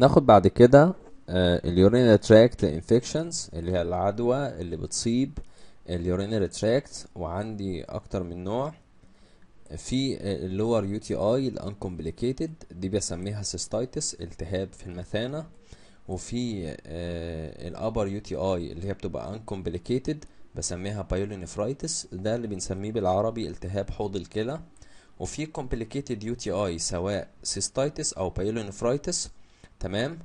ناخد بعد كده اليورينري تراكت انفكشنز اللي هي العدوى اللي بتصيب اليورينري تراكت وعندي اكتر من نوع في آه، اللور يو تي اي الانكومبليكيتد دي بسميها سيستايتس التهاب في المثانه وفي الابر يو تي اي اللي هي بتبقى انكومبليكيتد بسميها بايولينفرايتس ده اللي بنسميه بالعربي التهاب حوض الكلى وفي complicated UTI سواء سيستايتس او بايلونفرايتس تمام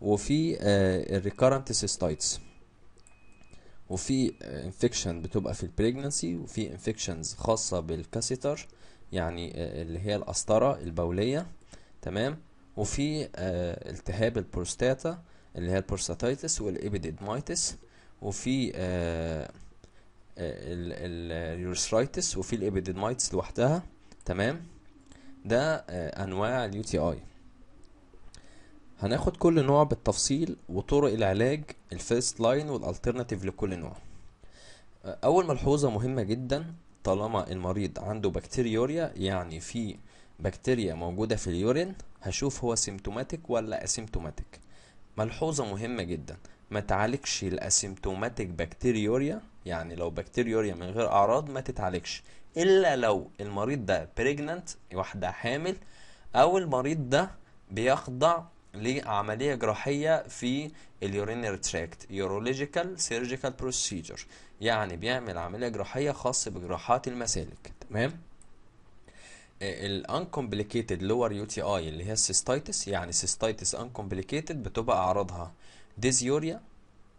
وفي آه، الريكارنت سيستايتس وفي انفكشن آه، بتبقى في البريجنسي وفي انفكشنز خاصه بالكاسيتر يعني آه، اللي هي القسطره البوليه تمام وفي التهاب البروستاتا اللي هي البروستاتيتس والابيديدمايتس وفي اليورسرايتس وفي الابيديدمايتس لوحدها تمام ده انواع اليو تي اي هناخد كل نوع بالتفصيل وطرق العلاج الفيرست لاين والالترناتيف لكل نوع اول ملحوظة مهمة جدا طالما المريض عنده بكتيريوريا يعني في بكتيريا موجودة في اليورين هشوف هو سيمتوماتيك ولا اسيمتوماتيك ملحوظة مهمة جدا ما تعالجش الاسيمتوماتيك بكتيريوريا يعني لو بكتيريوريا من غير اعراض ما تتعالجش الا لو المريض ده بريجننت واحدة حامل او المريض ده بيخضع لعملية جراحية في اليورينير تراكت يورولوجيكال سيرجيكال بروسيجر يعني بيعمل عملية جراحية خاصة بجراحات المسالك تمام الانكومبليكيتد لور يو تي اي اللي هي السيستايتس يعني سيستايتس انكومبليكيتد بتبقى اعراضها ديزيوريا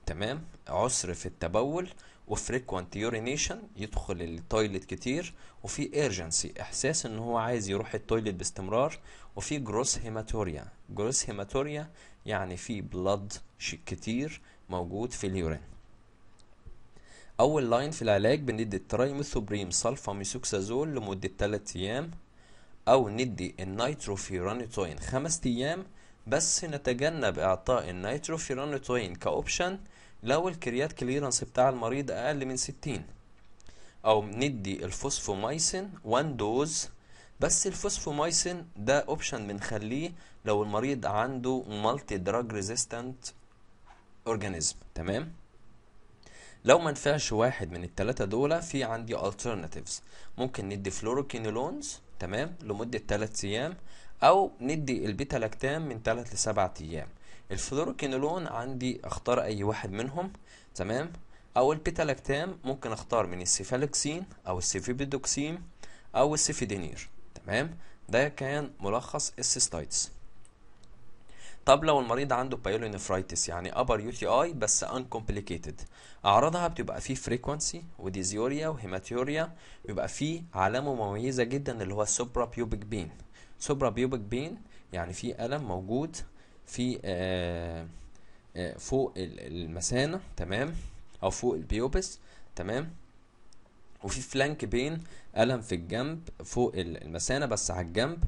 تمام عسر في التبول وفريكوانت يورينيشن يدخل التويلت كتير وفي ايرجنسي احساس ان هو عايز يروح التويلت باستمرار وفي جروس هيماتوريا جروس هيماتوريا يعني في بلاد كتير موجود في اليورين اول لاين في العلاج بندي الترايميثوبريم سلفاميسوكسازول لمده 3 ايام او ندي النيتروفيرانيتوين 5 ايام بس نتجنب اعطاء النيتروفيرانيتوين كاوبشن لو الكريات كليرنس بتاع المريض اقل من 60 او ندي الفوسفومايسين 1 دوز بس الفوسفومايسين ده اوبشن بنخليه لو المريض عنده مالتي دراج ريزيستنت اورجانيزم تمام لو ما نفعش واحد من الثلاثه دول في عندي alternatives ممكن ندي فلوروكينولونز تمام لمده 3 ايام او ندي البيتا لاكتام من 3 ل 7 ايام الفلوروكينولون عندي اختار اي واحد منهم تمام او البيتالاكتام ممكن اختار من السيفالكسين او السيفيبيدوكسين او السيفيدينير تمام ده كان ملخص السيستايتس طب لو المريض عنده بايلونيفرايتس يعني ابر يو تي اي بس كومبليكيتد اعراضها بتبقى فيه فريكوانسي وديزيوريا وهيماتيوريا بيبقى فيه علامه مميزه جدا اللي هو السوبرا بيوبيك بين سوبرا بيوبيك بين يعني في الم موجود في آه، آه، فوق المثانه تمام او فوق البيوبس تمام وفي فلانك بين ألم في الجنب فوق المثانه بس على الجنب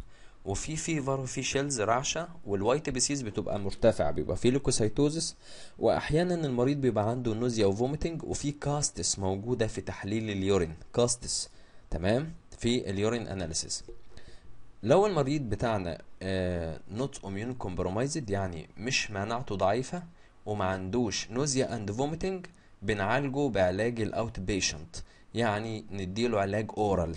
وفي فيفر وفي شيلز رعشه والوايت بيسيز بتبقى مرتفعه بيبقى في لوكوسايتوزس واحيانا المريض بيبقى عنده نوزيا وفوميتنج وفي كاستس موجوده في تحليل اليورين كاستس تمام في اليورين اناليسيس لو المريض بتاعنا نوت اميون كومبرومايزد يعني مش مناعته ضعيفه وما عندوش نوزيا اند فوميتنج بنعالجه بعلاج الاوت بيشنت يعني نديله علاج اورال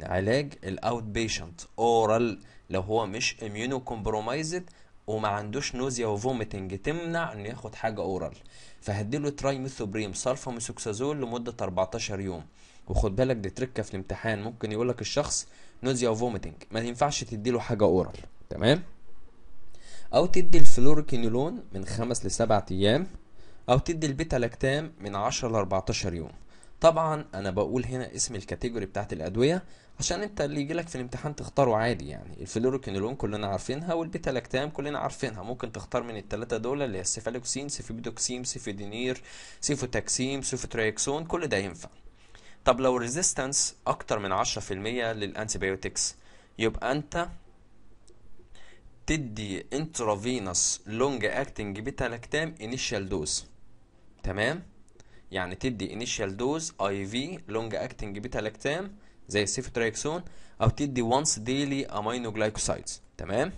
علاج الاوت بيشنت اورال لو هو مش اميونو كومبرومايزد وما عندوش نوزيا وفوميتنج تمنع انه ياخد حاجه اورال فهديله ترايميثوبريم سلفاميثوكسازول لمده 14 يوم وخد بالك دي تركه في الامتحان ممكن يقول لك الشخص نوزيا فوميتنج ما ينفعش تديله حاجه اورال تمام او تدي الفلوروكينولون من خمس لسبع ايام او تدي البيتا لاكتام من 10 ل 14 يوم طبعا انا بقول هنا اسم الكاتيجوري بتاعت الادويه عشان انت اللي يجيلك في الامتحان تختاره عادي يعني الفلوروكينولون كلنا عارفينها والبيتا لاكتام كلنا عارفينها ممكن تختار من الثلاثه دول اللي هي السيفالوكسين سيفيبيدوكسين سيفيدينير سيفوتاكسيم سيفوتريكسون كل ده ينفع طب لو ريزيستنس اكتر من 10% للانتيبيوتكس يبقى انت تدي انترافينوس لونج اكتنج بيتا لاكتام انيشال دوز تمام يعني تدي انيشال دوز اي في لونج اكتنج بيتا لاكتام زي السيفترايكسون او تدي وانس ديلي امينو جلايكوسايدز تمام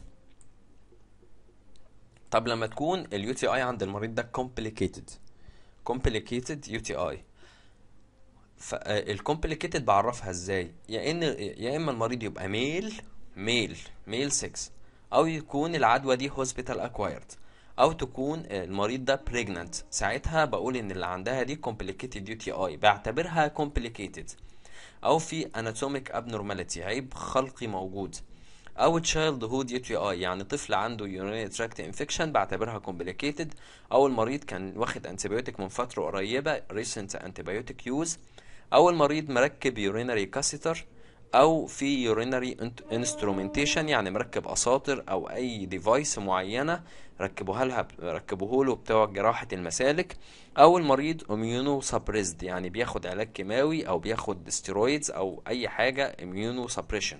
طب لما تكون اليو تي اي عند المريض ده كومبليكيتد كومبليكيتد يو تي اي فالكومبليكيتد آه، بعرفها ازاي يا ان يا اما المريض يبقى ميل ميل ميل 6 او يكون العدوى دي هوسبيتال اكوايرد او تكون المريض ده بريجننت ساعتها بقول ان اللي عندها دي كومبليكيتد يو تي اي بعتبرها كومبليكيتد او في اناتوميك ابنورماليتي عيب خلقي موجود او تشايلد هود يو تي اي يعني طفل عنده يورينري تراكت انفكشن بعتبرها كومبليكيتد او المريض كان واخد انتيبيوتيك من فتره قريبه ريسنت انتيبيوتيك يوز او المريض مركب يورينري كاسيتر او في يورينري انسترومنتيشن يعني مركب اساطر او اي ديفايس معينه ركبوها لها ركبوه له بتوع جراحه المسالك او المريض اميونو سبريزد يعني بياخد علاج كيماوي او بياخد ستيرويدز او اي حاجه اميونو سبريشن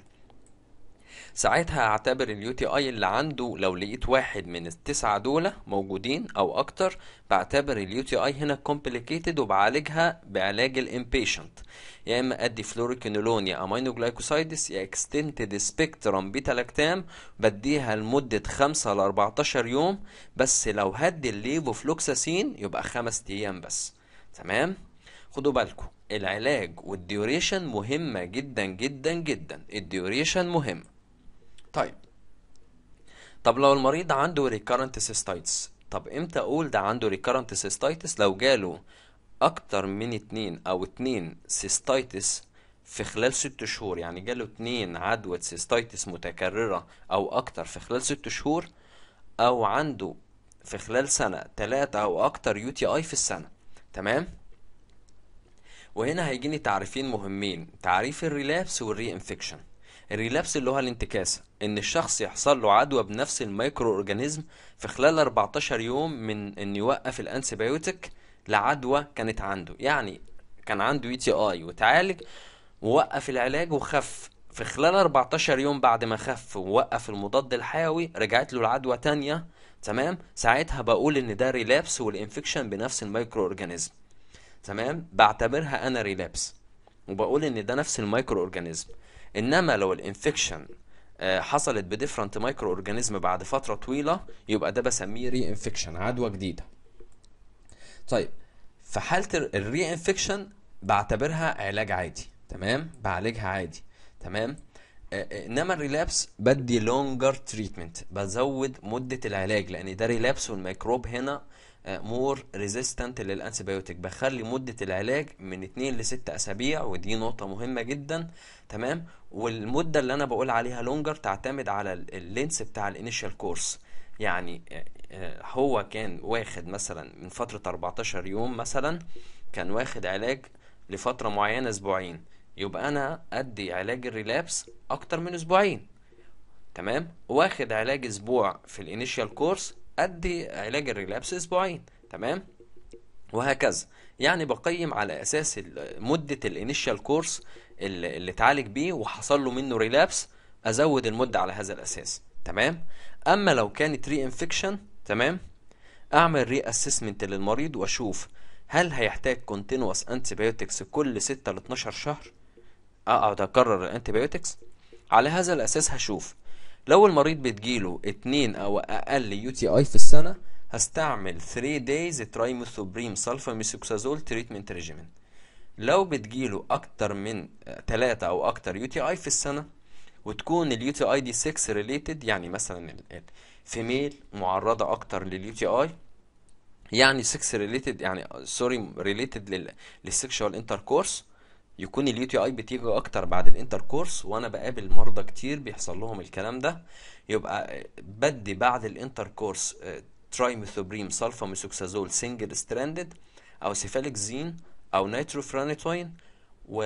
ساعتها اعتبر تي اي اللي عنده لو لقيت واحد من التسعة دول موجودين او اكتر بعتبر تي اي هنا كومبليكيتد وبعالجها بعلاج الامبيشنت يا اما ادي يا امينو جلايكوسايدس يا اكستنتد سبيكترم بيتا لاكتام بديها لمدة 5 ل 14 يوم بس لو هدي الليفوفلوكساسين يبقى خمس ايام بس تمام خدوا بالكم العلاج والديوريشن مهمة جدا جدا جدا الديوريشن مهم طيب طب لو المريض عنده recurrent cystitis طب امتى اقول ده عنده recurrent cystitis لو جاله اكتر من اتنين او اتنين cystitis في خلال ست شهور يعني جاله اتنين عدوى سيستايتس متكررة أو أكتر في خلال ست شهور أو عنده في خلال سنة تلاتة أو أكتر يو تي أي في السنة تمام وهنا هيجيني تعريفين مهمين تعريف الريلابس والري انفكشن الريلابس اللي هو الانتكاسة ان الشخص يحصل له عدوى بنفس الميكرو اورجانيزم في خلال 14 يوم من ان يوقف الانسيبيوتيك لعدوى كانت عنده يعني كان عنده اي تي اي وتعالج ووقف العلاج وخف في خلال 14 يوم بعد ما خف ووقف المضاد الحيوي رجعت له العدوى تانية تمام ساعتها بقول ان ده ريلابس والانفكشن بنفس الميكرو اورجانيزم تمام بعتبرها انا ريلابس وبقول ان ده نفس الميكرو اورجانيزم انما لو الانفكشن آه، حصلت بديفرنت مايكرو اورجانيزم بعد فتره طويله يبقى ده بسميه ري انفكشن عدوى جديده طيب في حاله الري انفكشن بعتبرها علاج عادي تمام بعالجها عادي تمام آه، آه، انما الريلابس بدي لونجر تريتمنت بزود مده العلاج لان ده ريلابس والميكروب هنا مور ريزيستنت للانسيبيوتيك بخلي مده العلاج من 2 ل 6 اسابيع ودي نقطه مهمه جدا تمام والمده اللي انا بقول عليها لونجر تعتمد على اللينس بتاع الانيشال كورس يعني آه، آه، هو كان واخد مثلا من فتره 14 يوم مثلا كان واخد علاج لفتره معينه اسبوعين يبقى انا ادي علاج الريلابس اكتر من اسبوعين تمام واخد علاج اسبوع في الانيشال كورس ادي علاج الريلابس اسبوعين تمام وهكذا يعني بقيم على اساس مده الانيشال كورس اللي, اللي اتعالج بيه وحصل له منه ريلابس ازود المده على هذا الاساس تمام اما لو كانت ري انفكشن تمام اعمل ري اسسمنت للمريض واشوف هل هيحتاج كونتينوس انتيبيوتكس كل 6 ل 12 شهر اقعد اكرر الانتيبيوتكس على هذا الاساس هشوف لو المريض بتجيله اتنين او اقل يو تي اي في السنه هستعمل 3 دايز ترايموثوبريم سلفا ميسوكسازول تريتمنت ريجيمين لو بتجيله اكتر من 3 او اكتر يو تي اي في السنه وتكون اليو تي اي دي 6 ريليتد يعني مثلا فيميل معرضه اكتر لليو تي اي يعني 6 ريليتد يعني سوري ريليتد للسكشوال انتركورس يكون اليو تي اي بتيجي اكتر بعد الانتر كورس وانا بقابل مرضى كتير بيحصل لهم الكلام ده يبقى بدي بعد الانتر كورس ترايميثوبريم ميسوكسازول سنجل ستراندد او سيفالكزين او نيتروفرانيتوين و...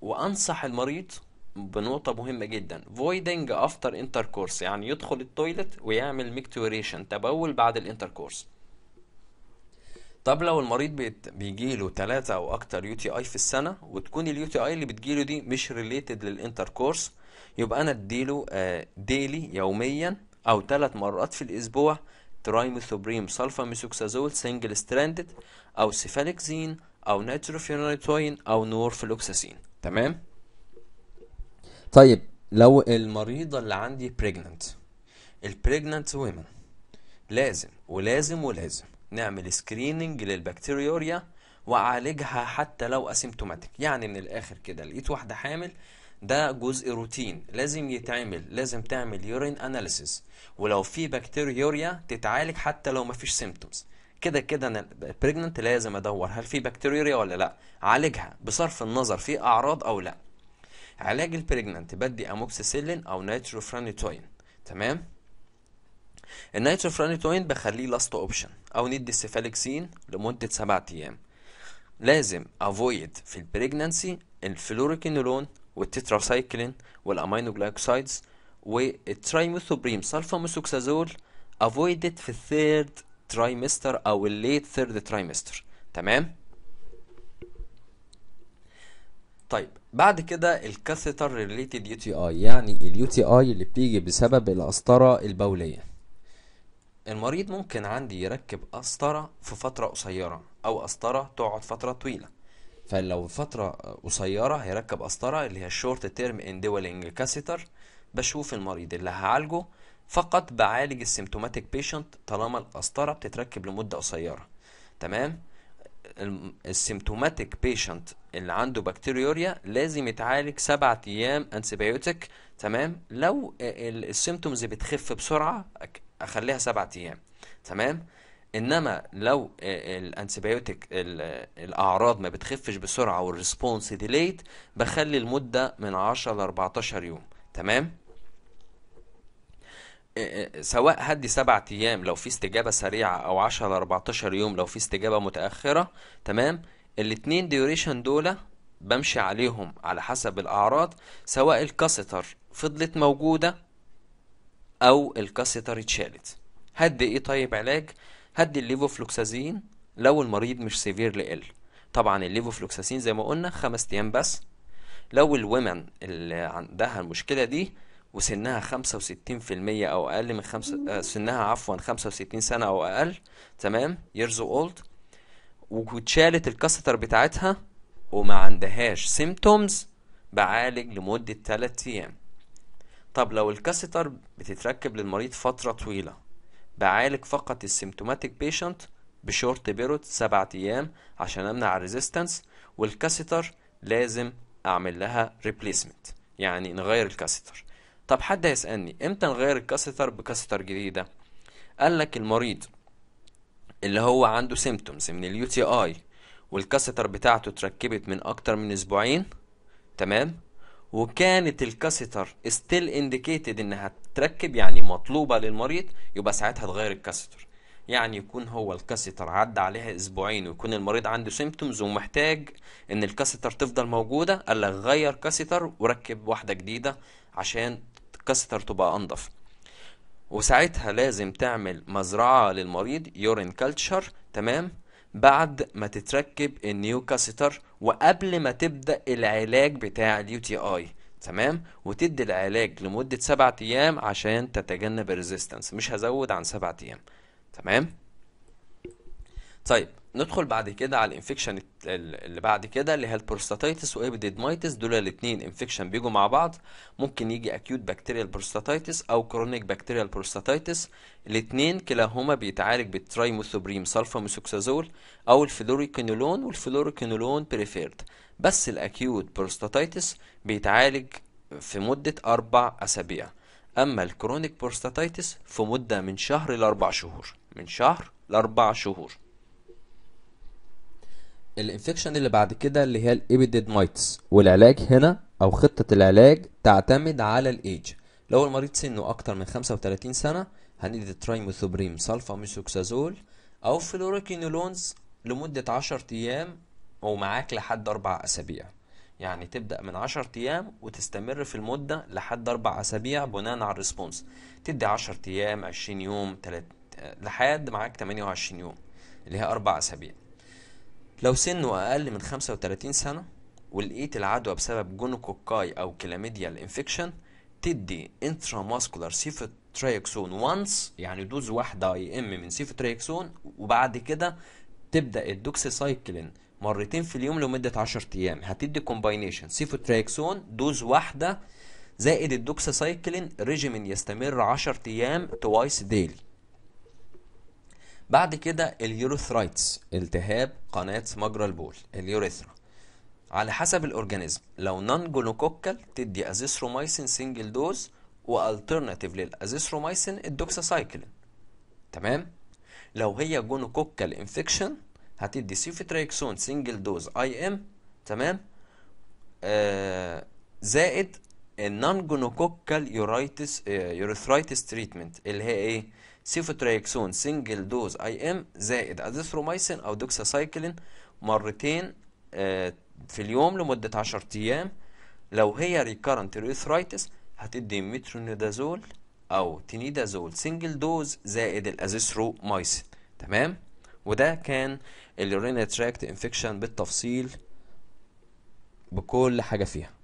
وانصح المريض بنقطة مهمة جدا افتر انتر كورس يعني يدخل التويلت ويعمل ميكتوريشن تبول بعد الانتركورس طب لو المريض بيت... بيجيله ثلاثة أو أكتر يو تي أي في السنة وتكون اليو تي أي اللي بتجيله دي مش ريليتد للإنتركورس يبقى أنا أديله ديلي آه، يوميا أو ثلاث مرات في الأسبوع ترايموثوبريم سلفا ميسوكسازول سنجل ستراندد أو سيفالكزين أو نيتروفينوتوين أو نورفلوكساسين تمام طيب لو المريضة اللي عندي pregnant البريجننت ويمن لازم ولازم ولازم نعمل سكريننج للبكتيريوريا واعالجها حتى لو اسيمتوماتيك يعني من الاخر كده لقيت واحده حامل ده جزء روتين لازم يتعمل لازم تعمل يورين اناليسيس ولو في بكتيريوريا تتعالج حتى لو مفيش سيمتومز كده كده انا بريجننت لازم ادور هل في بكتيريوريا ولا لا عالجها بصرف النظر في اعراض او لا علاج البريجننت بدي اموكسيسيلين او نيتروفرانيتوين تمام النيتروفرانيتوين بخليه لاست اوبشن أو ندي السيفالكسين لمدة سبعة أيام لازم أفويد في البريجنانسي الفلوريكينولون والتتراسايكلين والأمينو جلايكوسايدز والترايميثوبريم افويد في الثيرد ترايمستر او الليت ثيرد ترايمستر تمام طيب بعد كده الكاثيتر ريليتد يو تي اي يعني اليو تي اي اللي بتيجي بسبب القسطره البوليه المريض ممكن عندي يركب قسطرة في فترة قصيرة أو قسطرة تقعد فترة طويلة فلو فترة قصيرة هيركب قسطرة اللي هي الشورت تيرم اندولينج كاسيتر بشوف المريض اللي هعالجه فقط بعالج السيمتوماتيك بيشنت طالما القسطرة بتتركب لمدة قصيرة تمام السيمتوماتيك بيشنت اللي عنده بكتيريوريا لازم يتعالج سبعة ايام انتيبيوتيك تمام لو السيمتومز بتخف بسرعه اخليها سبعة ايام تمام انما لو آه، الانتيبيوتيك الاعراض ما بتخفش بسرعه والريسبونس ديليت بخلي المده من 10 ل 14 يوم تمام آه، آه، سواء هدي سبعة ايام لو في استجابه سريعه او 10 ل 14 يوم لو في استجابه متاخره تمام الاتنين ديوريشن دول بمشي عليهم على حسب الاعراض سواء الكاستر فضلت موجوده او الكاسيتر اتشالت هدي ايه طيب علاج هدي الليفوفلوكسازين لو المريض مش سيفير لقل طبعا الليفوفلوكساسين زي ما قلنا خمس ايام بس لو الومن اللي عندها المشكله دي وسنها 65% او اقل من خمسة آه، سنها عفوا 65 سنه او اقل تمام years old واتشالت الكاستر بتاعتها وما عندهاش سيمتومز بعالج لمده 3 ايام طب لو الكاثيتر بتتركب للمريض فترة طويلة بعالج فقط السيمتوماتيك بيشنت بشورت بيروت سبعة أيام عشان أمنع الريزيستنس والكاثيتر لازم أعمل لها ريبليسمنت يعني نغير الكاثيتر طب حد هيسألني امتى نغير الكاثيتر بكاثيتر جديدة قال لك المريض اللي هو عنده سيمتومز من اليو تي اي والكاثيتر بتاعته اتركبت من اكتر من اسبوعين تمام وكانت الكاسيتر ستيل انديكيتد انها تركب يعني مطلوبه للمريض يبقى ساعتها تغير الكاسيتر يعني يكون هو الكاسيتر عدى عليها اسبوعين ويكون المريض عنده سيمتومز ومحتاج ان الكاسيتر تفضل موجوده قال لك غير كاسيتر وركب واحده جديده عشان الكاسيتر تبقى انضف وساعتها لازم تعمل مزرعه للمريض يورين كلتشر تمام بعد ما تتركب كاسيتر وقبل ما تبدأ العلاج بتاع اليو تي اي تمام وتدي العلاج لمدة سبعة أيام عشان تتجنب الريزيستنس مش هزود عن سبعة أيام تمام طيب ندخل بعد كده على الانفكشن اللي بعد كده اللي هي البروستاتيتس وابيديدمايتس دول الاثنين انفكشن بيجوا مع بعض ممكن يجي اكيوت بكتيريال بروستاتيتس او كرونيك بكتيريال بروستاتيتس الاثنين كلاهما بيتعالج بالترايموثوبريم سلفاميسوكسازول او الفلوريكينولون والفلوريكينولون بريفيرد بس الاكيوت بروستاتيتس بيتعالج في مدة أربع أسابيع أما الكرونيك بروستاتيتس في مدة من شهر لأربع شهور من شهر لأربع شهور الانفكشن اللي بعد كده اللي هي الابيديدمايتس والعلاج هنا او خطة العلاج تعتمد على الايج لو المريض سنه اكتر من 35 سنة هنيدي ترايموثوبريم سلفا ميسوكسازول او فلوروكينولونز لمدة 10 ايام ومعاك لحد 4 اسابيع يعني تبدأ من 10 أيام وتستمر في المدة لحد 4 أسابيع بناء على الريسبونس تدي 10 أيام 20 يوم 3 لحد معاك 28 يوم اللي هي 4 أسابيع لو سنه أقل من 35 سنة ولقيت العدوى بسبب جونوكوكاي أو كلاميديال انفكشن تدي انتراماسكولار سيفوتريكسون وانس يعني دوز واحدة اي ام من سيفوتريكسون وبعد كده تبدأ الدوكسيسايكلين مرتين في اليوم لمدة 10 أيام هتدي كومباينيشن سيفوتريكسون دوز واحدة زائد الدوكسيسايكلين ريجيمين يستمر 10 أيام توايس ديلي بعد كده اليوريثرايتس التهاب قناة مجرى البول اليوريثرا على حسب الاورجانيزم لو نون جلوكوكال تدي أزيثروميسين سنجل دوز والترناتيف للأزيثروميسين الدوكساسايكلين تمام لو هي جونوكوكال انفكشن هتدي سيفوتريكسون سنجل دوز اي ام تمام آه زائد النون جونوكوكال يورايتس يوريثرايتس تريتمنت اللي هي ايه سيفوتريكسون سنجل دوز اي ام زائد ازيثروميسين او دوكساسايكلين مرتين آه، في اليوم لمده 10 ايام لو هي ريكارنت يوريثرايتس هتدي مترونيدازول او تينيدازول سنجل دوز زائد الازيثروميسين تمام وده كان اليورينري تراكت انفكشن بالتفصيل بكل حاجه فيها